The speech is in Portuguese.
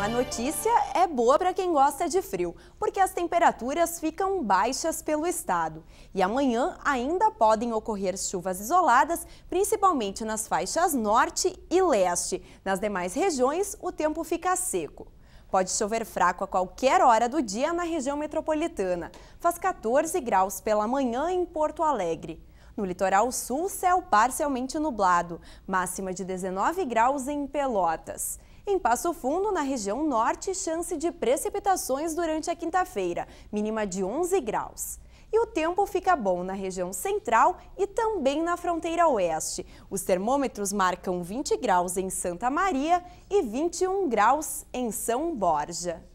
A notícia é boa para quem gosta de frio, porque as temperaturas ficam baixas pelo estado. E amanhã ainda podem ocorrer chuvas isoladas, principalmente nas faixas norte e leste. Nas demais regiões, o tempo fica seco. Pode chover fraco a qualquer hora do dia na região metropolitana. Faz 14 graus pela manhã em Porto Alegre. No litoral sul, céu parcialmente nublado, máxima de 19 graus em Pelotas. Em Passo Fundo, na região norte, chance de precipitações durante a quinta-feira, mínima de 11 graus. E o tempo fica bom na região central e também na fronteira oeste. Os termômetros marcam 20 graus em Santa Maria e 21 graus em São Borja.